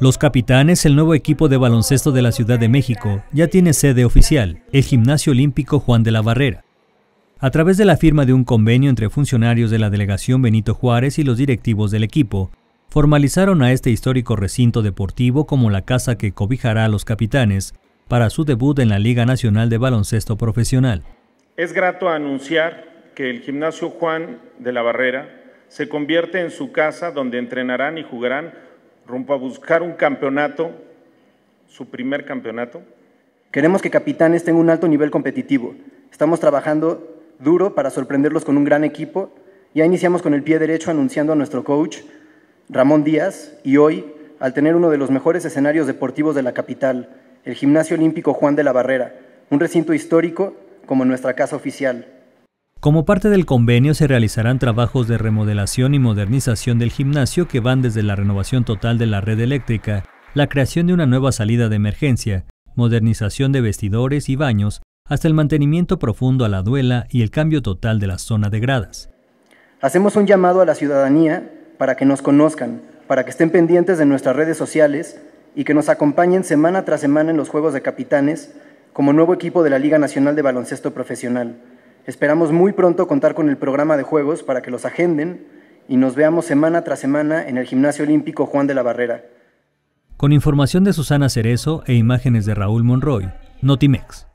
Los Capitanes, el nuevo equipo de baloncesto de la Ciudad de México, ya tiene sede oficial, el Gimnasio Olímpico Juan de la Barrera. A través de la firma de un convenio entre funcionarios de la delegación Benito Juárez y los directivos del equipo, formalizaron a este histórico recinto deportivo como la casa que cobijará a los capitanes para su debut en la Liga Nacional de Baloncesto Profesional. Es grato anunciar que el gimnasio Juan de la Barrera se convierte en su casa donde entrenarán y jugarán rumbo a buscar un campeonato, su primer campeonato. Queremos que Capitanes tenga un alto nivel competitivo. Estamos trabajando duro para sorprenderlos con un gran equipo. Ya iniciamos con el pie derecho anunciando a nuestro coach, Ramón Díaz, y hoy, al tener uno de los mejores escenarios deportivos de la capital, el Gimnasio Olímpico Juan de la Barrera, un recinto histórico como nuestra casa oficial. Como parte del convenio se realizarán trabajos de remodelación y modernización del gimnasio que van desde la renovación total de la red eléctrica, la creación de una nueva salida de emergencia, modernización de vestidores y baños, hasta el mantenimiento profundo a la duela y el cambio total de la zona de gradas. Hacemos un llamado a la ciudadanía para que nos conozcan, para que estén pendientes de nuestras redes sociales y que nos acompañen semana tras semana en los Juegos de Capitanes como nuevo equipo de la Liga Nacional de Baloncesto Profesional Esperamos muy pronto contar con el programa de juegos para que los agenden y nos veamos semana tras semana en el Gimnasio Olímpico Juan de la Barrera. Con información de Susana Cerezo e imágenes de Raúl Monroy, Notimex.